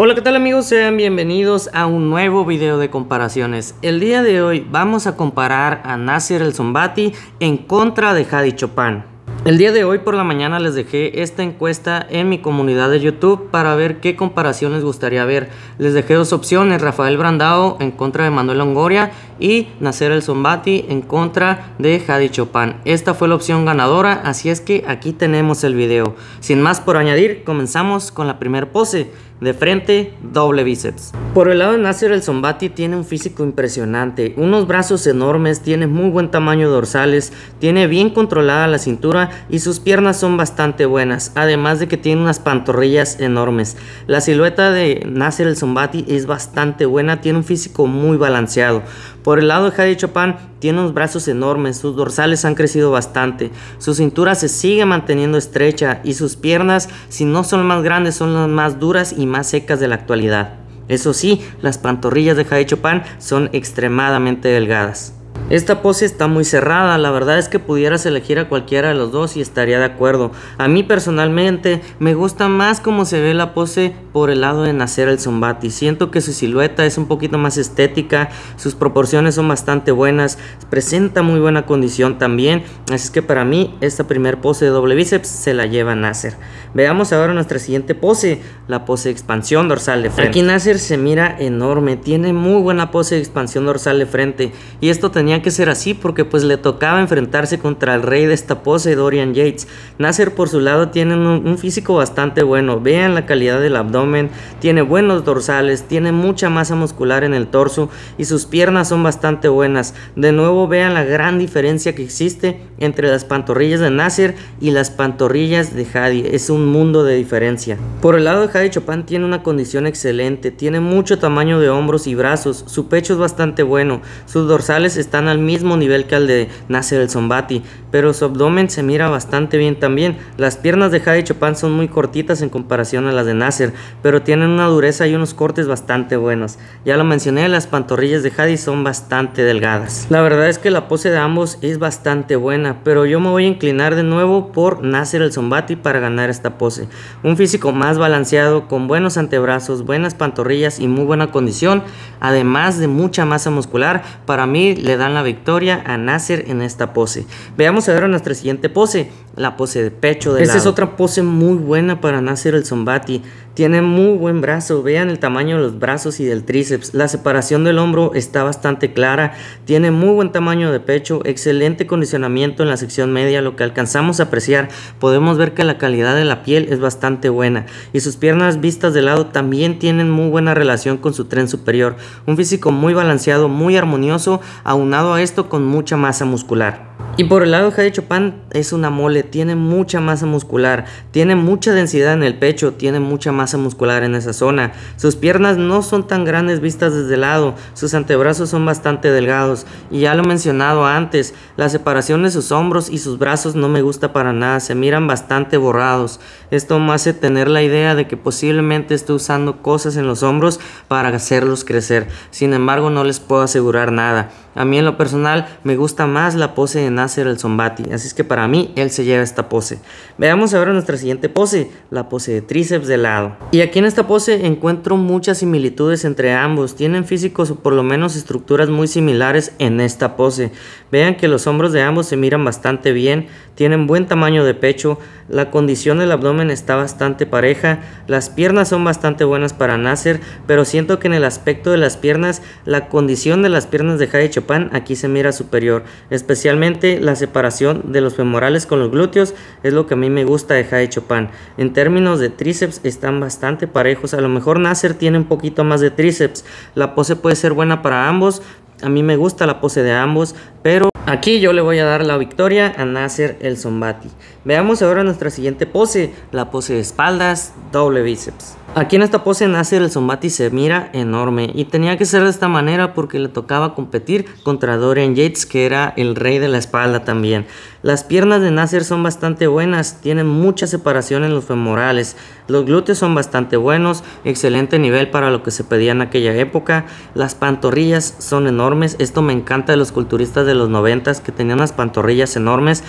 Hola, ¿qué tal amigos? Sean bienvenidos a un nuevo video de comparaciones. El día de hoy vamos a comparar a Nacer El Zombati en contra de Hadi Chopin. El día de hoy por la mañana les dejé esta encuesta en mi comunidad de YouTube para ver qué comparaciones les gustaría ver. Les dejé dos opciones, Rafael Brandao en contra de Manuel Longoria y Nacer el Zombati en contra de Hadi Chopin. Esta fue la opción ganadora, así es que aquí tenemos el video. Sin más por añadir, comenzamos con la primera pose. De frente, doble bíceps. Por el lado de Nasser el Zombati tiene un físico impresionante, unos brazos enormes, tiene muy buen tamaño dorsales, tiene bien controlada la cintura y sus piernas son bastante buenas, además de que tiene unas pantorrillas enormes. La silueta de Nasser el Zombati es bastante buena, tiene un físico muy balanceado. Por el lado de Jade Chopin, tiene unos brazos enormes, sus dorsales han crecido bastante, su cintura se sigue manteniendo estrecha y sus piernas, si no son más grandes, son las más duras y más secas de la actualidad. Eso sí, las pantorrillas de Jade Chopin son extremadamente delgadas. Esta pose está muy cerrada, la verdad es que pudieras elegir a cualquiera de los dos y estaría de acuerdo. A mí personalmente me gusta más cómo se ve la pose por el lado de Nacer el Zombati. Siento que su silueta es un poquito más estética, sus proporciones son bastante buenas, presenta muy buena condición también, así es que para mí esta primer pose de doble bíceps se la lleva Nacer, Veamos ahora nuestra siguiente pose, la pose de expansión dorsal de frente. Aquí Nacer se mira enorme, tiene muy buena pose de expansión dorsal de frente y esto tenía que ser así porque pues le tocaba enfrentarse contra el rey de esta pose, Dorian Yates. Nasser por su lado tiene un, físico bastante bueno, vean la calidad del abdomen, tiene buenos dorsales, tiene mucha masa muscular en el torso y sus piernas son bastante buenas. De nuevo vean la gran diferencia que existe entre las pantorrillas de Nasser y las pantorrillas de Hadi, es un mundo de diferencia. Por el lado de Hadi Chopin tiene una condición excelente, tiene mucho tamaño de hombros y brazos, su pecho es bastante bueno, sus dorsales están al mismo nivel que al de Nasser el Zombati, pero su abdomen se mira bastante bien también. Las piernas de Hadi Chopin son muy cortitas en comparación a las de Nasser, pero tienen una dureza y unos cortes bastante buenos. Ya lo mencioné, las pantorrillas de Hadi son bastante delgadas. La verdad es que la pose de ambos es bastante buena, pero yo me voy a inclinar de nuevo por Nasser el Zombati para ganar esta pose. Un físico más balanceado, con buenos antebrazos, buenas pantorrillas y muy buena condición, además de mucha masa muscular, para mí le dan la victoria a nacer en esta pose. Veamos ahora nuestra siguiente pose la pose de pecho. De es otra pose muy buena para nacer el Zombati. Tiene muy buen brazo. Vean el tamaño de los brazos y del tríceps. La separación del hombro está bastante clara. Tiene muy buen tamaño de pecho. Excelente condicionamiento en la sección media. Lo que alcanzamos a apreciar. Podemos ver que la calidad de la piel es bastante buena. Y sus piernas vistas de lado también tienen muy buena relación con su tren superior. Un físico muy balanceado, muy armonioso. Aunado a esto con mucha masa muscular. Y por el lado de Chopin es una mole, tiene mucha masa muscular, tiene mucha densidad en el pecho, tiene mucha masa muscular en esa zona. Sus piernas no son tan grandes vistas desde el lado, sus antebrazos son bastante delgados. Y ya lo he mencionado antes, la separación de sus hombros y sus brazos no me gusta para nada, se miran bastante borrados. Esto me hace tener la idea de que posiblemente esté usando cosas en los hombros para hacerlos crecer. Sin embargo, no les puedo asegurar nada. A mí en lo personal me gusta más la pose de Nasser el Zombati, así es que para mí él se lleva esta pose. Veamos ahora nuestra siguiente pose, la pose de tríceps de lado. Y aquí en esta pose encuentro muchas similitudes entre ambos, tienen físicos o por lo menos estructuras muy similares en esta pose. Vean que los hombros de ambos se miran bastante bien, tienen buen tamaño de pecho, la condición del abdomen está bastante pareja, las piernas son bastante buenas para Nasser, pero siento que en el aspecto de las piernas, la condición de las piernas de Jade Chopan aquí se mira superior, especialmente la separación de los femorales con los glúteos es lo que a mí me gusta de Jade Chopin. En términos de tríceps están bastante parejos, a lo mejor Nasser tiene un poquito más de tríceps, la pose puede ser buena para ambos, a mí me gusta la pose de ambos, pero Aquí yo le voy a dar la victoria a Nasser El Zombati. Veamos ahora nuestra siguiente pose, la pose de espaldas, doble bíceps. Aquí en esta pose Nasser El Zombati se mira enorme y tenía que ser de esta manera porque le tocaba competir contra Dorian Yates que era el rey de la espalda también. Las piernas de Nasser son bastante buenas, tienen mucha separación en los femorales. Los glúteos son bastante buenos, excelente nivel para lo que se pedía en aquella época. Las pantorrillas son enormes, esto me encanta de los culturistas de los 90 que tenían unas pantorrillas enormes.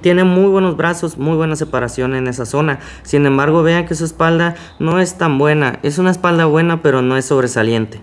Tiene muy buenos brazos, muy buena separación en esa zona. Sin embargo, vean que su espalda no es tan buena, es una espalda buena pero no es sobresaliente.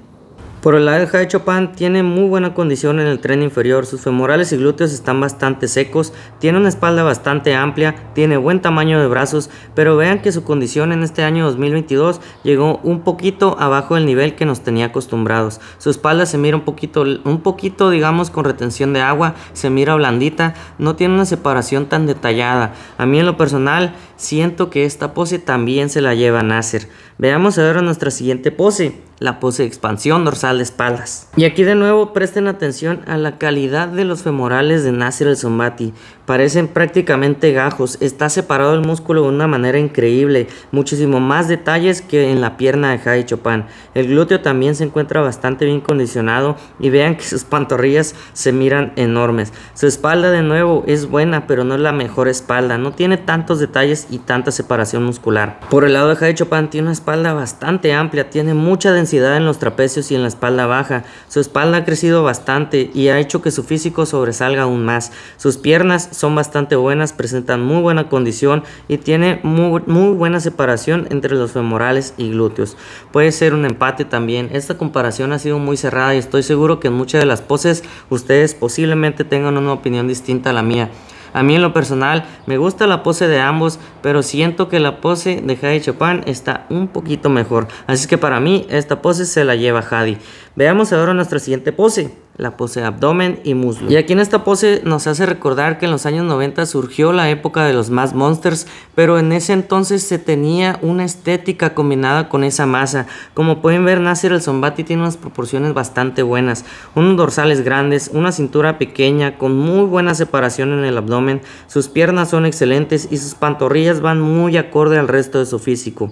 Por el lado de de Chopin tiene muy buena condición en el tren inferior, sus femorales y glúteos están bastante secos, tiene una espalda bastante amplia, tiene buen tamaño de brazos, pero vean que su condición en este año 2022 llegó un poquito abajo del nivel que nos tenía acostumbrados. Su espalda se mira un poquito, un poquito digamos con retención de agua, se mira blandita, no tiene una separación tan detallada. A mí en lo personal siento que esta pose también se la lleva Nasser. Veamos ahora nuestra siguiente pose, la pose de expansión dorsal de espaldas, Y aquí de nuevo presten atención a la calidad de los femorales de Nasir el Zombati, Parecen prácticamente gajos, está separado el músculo de una manera increíble, muchísimo más detalles que en la pierna de Jai Chopan El glúteo también se encuentra bastante bien condicionado y vean que sus pantorrillas se miran enormes. Su espalda de nuevo es buena, pero no es la mejor espalda, no tiene tantos detalles y tanta separación muscular. Por el lado de Jai Chopin tiene una espalda bastante amplia, tiene mucha densidad en los trapecios y en las espalda baja. Su espalda ha crecido bastante y ha hecho que su físico sobresalga aún más. Sus piernas son bastante buenas, presentan muy buena condición y tiene muy, muy buena separación entre los femorales y glúteos. Puede ser un empate también. Esta comparación ha sido muy cerrada y estoy seguro que en muchas de las poses ustedes posiblemente tengan una opinión distinta a la mía. A mí en lo personal me gusta la pose de ambos, pero siento que la pose de Jade Chopin está un poquito mejor. Así que para mí esta pose se la lleva Hadi. Veamos ahora nuestra siguiente pose la pose de abdomen y muslo. Y aquí en esta pose nos hace recordar que en los años 90 surgió la época de los más monsters, pero en ese entonces se tenía una estética combinada con esa masa. Como pueden ver, Nasser el Zombati tiene unas proporciones bastante buenas, unos dorsales grandes, una cintura pequeña con muy buena separación en el abdomen, sus piernas son excelentes y sus pantorrillas van muy acorde al resto de su físico.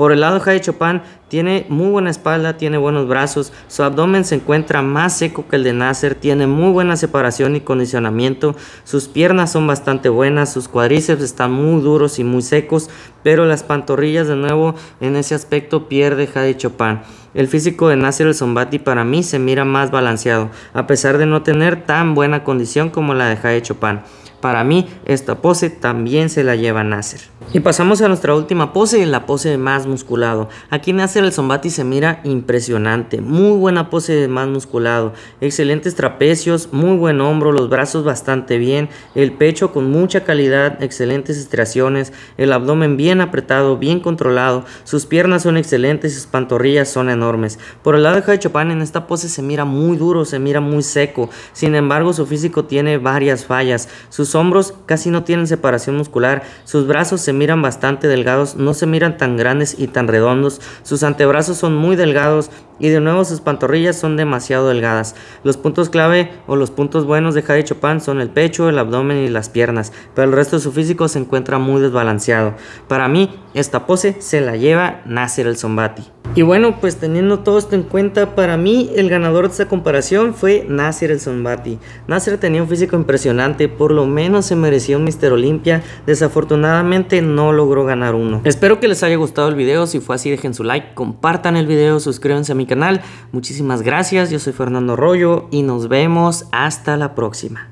Por el lado de Chopin tiene muy buena espalda, tiene buenos brazos, su abdomen se encuentra más seco que el de Nasser, tiene muy buena separación y condicionamiento, sus piernas son bastante buenas, sus cuadríceps están muy duros y muy secos, pero las pantorrillas de nuevo en ese aspecto pierde Jade Chopin. El físico de Nasser el Zombati para mí se mira más balanceado, a pesar de no tener tan buena condición como la de Jade Chopin. Para mí esta pose también se la lleva Nasser. Y pasamos a nuestra última pose, la pose de más musculado. Aquí Nasser el Zombati se mira impresionante, muy buena pose de más musculado, excelentes trapecios, muy buen hombro, los brazos bastante bien, el pecho con mucha calidad, excelentes estreaciones el abdomen bien apretado, bien controlado, sus piernas son excelentes, sus pantorrillas son enormes. Por el lado de Chopin en esta pose se mira muy duro, se mira muy seco, sin embargo su físico tiene varias fallas, sus hombros casi no tienen separación muscular, sus brazos se miran bastante delgados, no se miran tan grandes y tan redondos, sus antebrazos son muy delgados y de nuevo sus pantorrillas son demasiado delgadas. Los puntos clave o los puntos buenos de Jade Chopin son el pecho, el abdomen y las piernas, pero el resto de su físico se encuentra muy desbalanceado. Para mí, esta pose se la lleva Nasser el Zombati. Y bueno, pues teniendo todo esto en cuenta, para mí el ganador de esta comparación fue Nasser el Zombati. Nasser tenía un físico impresionante, por lo menos menos se mereció un Mr. Olimpia. Desafortunadamente no logró ganar uno. Espero que les haya gustado el video. Si fue así, dejen su like, compartan el video, suscríbanse a mi canal. Muchísimas gracias. Yo soy Fernando Rollo y nos vemos hasta la próxima.